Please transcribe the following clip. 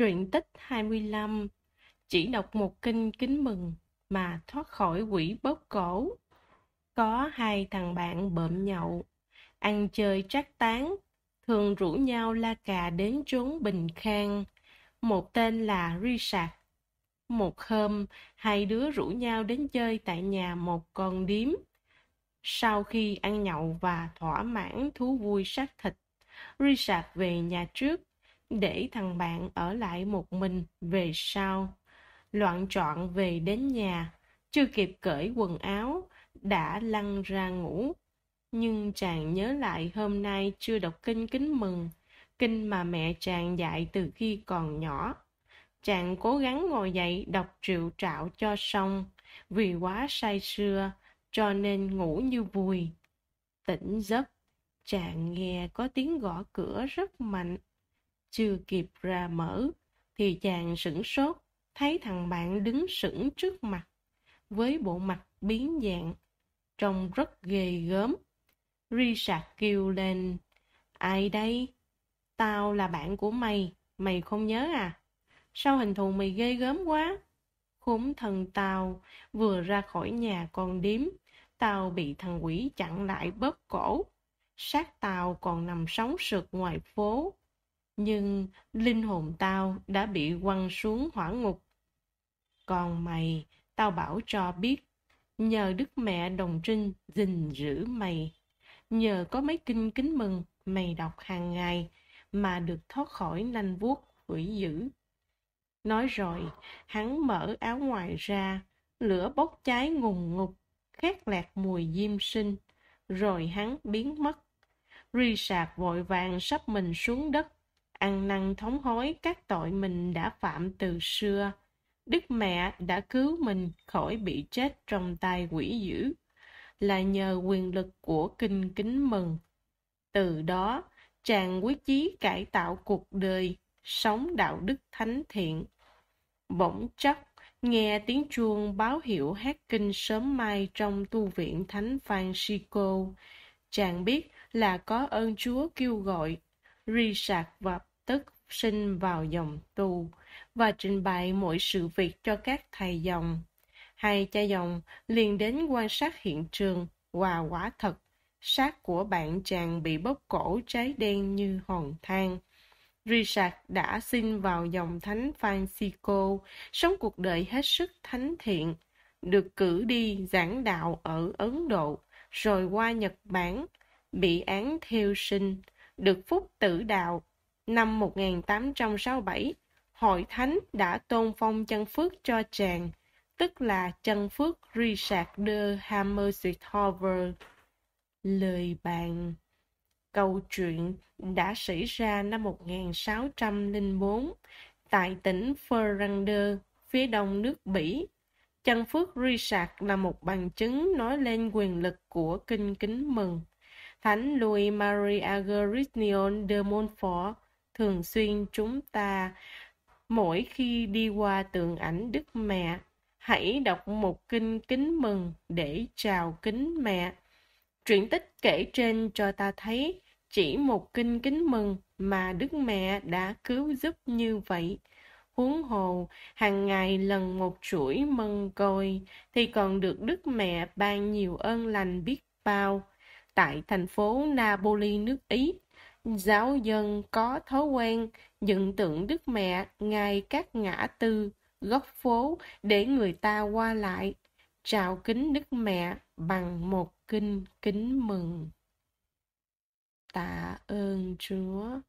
Truyện tích 25 Chỉ đọc một kinh kính mừng mà thoát khỏi quỷ bóp cổ. Có hai thằng bạn bợm nhậu, ăn chơi trác tán, thường rủ nhau la cà đến trốn bình khang. Một tên là Richard. Một hôm, hai đứa rủ nhau đến chơi tại nhà một con điếm. Sau khi ăn nhậu và thỏa mãn thú vui sát thịt, Richard về nhà trước để thằng bạn ở lại một mình về sau loạn trọn về đến nhà chưa kịp cởi quần áo đã lăn ra ngủ nhưng chàng nhớ lại hôm nay chưa đọc kinh kính mừng kinh mà mẹ chàng dạy từ khi còn nhỏ chàng cố gắng ngồi dậy đọc triệu trạo cho xong vì quá say sưa cho nên ngủ như vùi tỉnh giấc chàng nghe có tiếng gõ cửa rất mạnh chưa kịp ra mở thì chàng sửng sốt thấy thằng bạn đứng sững trước mặt với bộ mặt biến dạng trông rất ghê gớm richard kêu lên ai đây tao là bạn của mày mày không nhớ à sao hình thù mày ghê gớm quá khốn thần tao vừa ra khỏi nhà con điếm tao bị thằng quỷ chặn lại bóp cổ xác tao còn nằm sóng sượt ngoài phố nhưng linh hồn tao đã bị quăng xuống hỏa ngục. Còn mày, tao bảo cho biết, nhờ đức mẹ đồng trinh gìn giữ mày, nhờ có mấy kinh kính mừng mày đọc hàng ngày mà được thoát khỏi nanh vuốt hủy dữ. Nói rồi, hắn mở áo ngoài ra, lửa bốc cháy ngùng ngục, khét lẹt mùi diêm sinh, rồi hắn biến mất. Ri sạc vội vàng sắp mình xuống đất ăn năn thống hối các tội mình đã phạm từ xưa. Đức mẹ đã cứu mình khỏi bị chết trong tay quỷ dữ, là nhờ quyền lực của kinh kính mừng. Từ đó, chàng quyết chí cải tạo cuộc đời, sống đạo đức thánh thiện. Bỗng chốc, nghe tiếng chuông báo hiệu hát kinh sớm mai trong tu viện Thánh Francisco. Chàng biết là có ơn Chúa kêu gọi, ri sạc và tức sinh vào dòng tu và trình bày mọi sự việc cho các thầy dòng. Hai cha dòng liền đến quan sát hiện trường và quả thật, xác của bạn chàng bị bóp cổ cháy đen như hòn than. Richard đã xin vào dòng thánh Francisco, sống cuộc đời hết sức thánh thiện, được cử đi giảng đạo ở Ấn Độ, rồi qua Nhật Bản, bị án thiêu sinh, được phúc tử đạo Năm 1867, Hội Thánh đã tôn phong chân phước cho chàng, tức là chân phước Richard de Hammershover. Lời bàn Câu chuyện đã xảy ra năm 1604 tại tỉnh Ferrander, phía đông nước Bỉ. Chân phước Richard là một bằng chứng nói lên quyền lực của kinh kính mừng. Thánh Louis Maria Agrignol de Montfort thường xuyên chúng ta mỗi khi đi qua tượng ảnh Đức Mẹ, hãy đọc một kinh kính mừng để chào kính mẹ. Truyện tích kể trên cho ta thấy chỉ một kinh kính mừng mà Đức Mẹ đã cứu giúp như vậy. Huống hồ, hàng ngày lần một chuỗi mân côi thì còn được Đức Mẹ ban nhiều ơn lành biết bao. Tại thành phố Napoli nước Ý, Giáo dân có thói quen dựng tượng Đức Mẹ ngay các ngã tư, góc phố để người ta qua lại, chào kính Đức Mẹ bằng một kinh kính mừng. Tạ ơn Chúa.